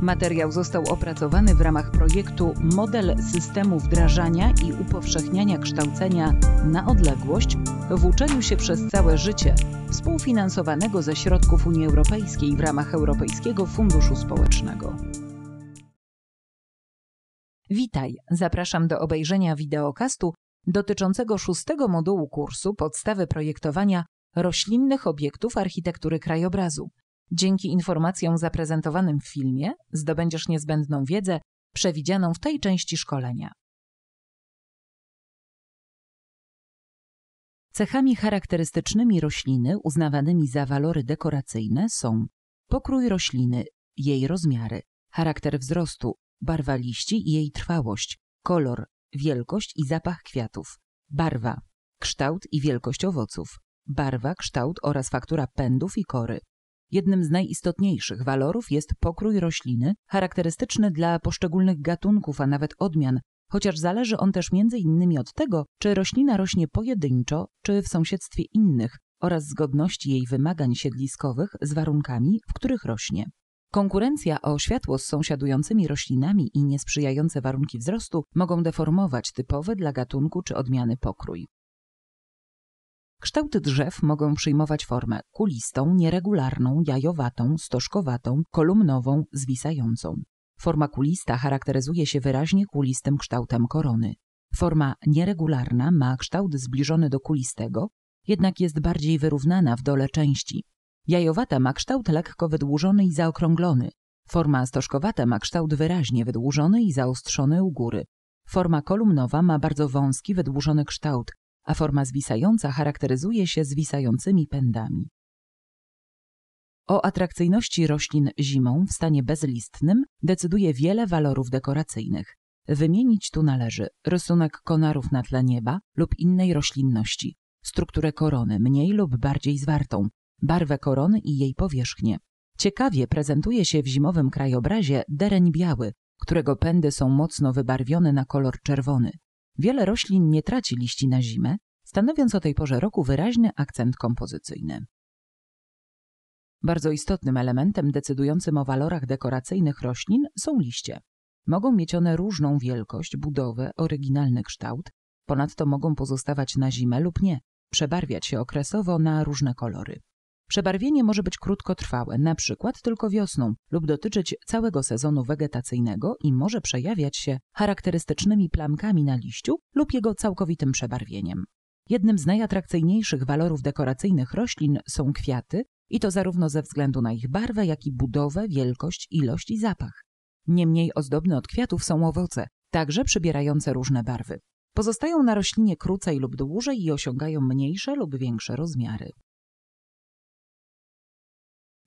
Materiał został opracowany w ramach projektu Model systemu wdrażania i upowszechniania kształcenia na odległość w uczeniu się przez całe życie, współfinansowanego ze środków Unii Europejskiej w ramach Europejskiego Funduszu Społecznego. Witaj, zapraszam do obejrzenia wideokastu dotyczącego szóstego modułu kursu Podstawy projektowania roślinnych obiektów architektury krajobrazu Dzięki informacjom zaprezentowanym w filmie zdobędziesz niezbędną wiedzę przewidzianą w tej części szkolenia. Cechami charakterystycznymi rośliny uznawanymi za walory dekoracyjne są pokrój rośliny, jej rozmiary, charakter wzrostu, barwa liści i jej trwałość, kolor, wielkość i zapach kwiatów, barwa, kształt i wielkość owoców, barwa, kształt oraz faktura pędów i kory, Jednym z najistotniejszych walorów jest pokrój rośliny, charakterystyczny dla poszczególnych gatunków, a nawet odmian, chociaż zależy on też m.in. od tego, czy roślina rośnie pojedynczo, czy w sąsiedztwie innych, oraz zgodności jej wymagań siedliskowych z warunkami, w których rośnie. Konkurencja o światło z sąsiadującymi roślinami i niesprzyjające warunki wzrostu mogą deformować typowy dla gatunku czy odmiany pokrój. Kształty drzew mogą przyjmować formę kulistą, nieregularną, jajowatą, stożkowatą, kolumnową, zwisającą. Forma kulista charakteryzuje się wyraźnie kulistym kształtem korony. Forma nieregularna ma kształt zbliżony do kulistego, jednak jest bardziej wyrównana w dole części. Jajowata ma kształt lekko wydłużony i zaokrąglony. Forma stożkowata ma kształt wyraźnie wydłużony i zaostrzony u góry. Forma kolumnowa ma bardzo wąski, wydłużony kształt, a forma zwisająca charakteryzuje się zwisającymi pędami. O atrakcyjności roślin zimą w stanie bezlistnym decyduje wiele walorów dekoracyjnych. Wymienić tu należy rysunek konarów na tle nieba lub innej roślinności, strukturę korony mniej lub bardziej zwartą, barwę korony i jej powierzchnię. Ciekawie prezentuje się w zimowym krajobrazie dereń biały, którego pędy są mocno wybarwione na kolor czerwony. Wiele roślin nie traci liści na zimę, stanowiąc o tej porze roku wyraźny akcent kompozycyjny. Bardzo istotnym elementem decydującym o walorach dekoracyjnych roślin są liście. Mogą mieć one różną wielkość, budowę, oryginalny kształt, ponadto mogą pozostawać na zimę lub nie, przebarwiać się okresowo na różne kolory. Przebarwienie może być krótkotrwałe, na przykład tylko wiosną, lub dotyczyć całego sezonu wegetacyjnego i może przejawiać się charakterystycznymi plamkami na liściu lub jego całkowitym przebarwieniem. Jednym z najatrakcyjniejszych walorów dekoracyjnych roślin są kwiaty, i to zarówno ze względu na ich barwę, jak i budowę, wielkość, ilość i zapach. Niemniej ozdobne od kwiatów są owoce, także przybierające różne barwy. Pozostają na roślinie krócej lub dłużej i osiągają mniejsze lub większe rozmiary.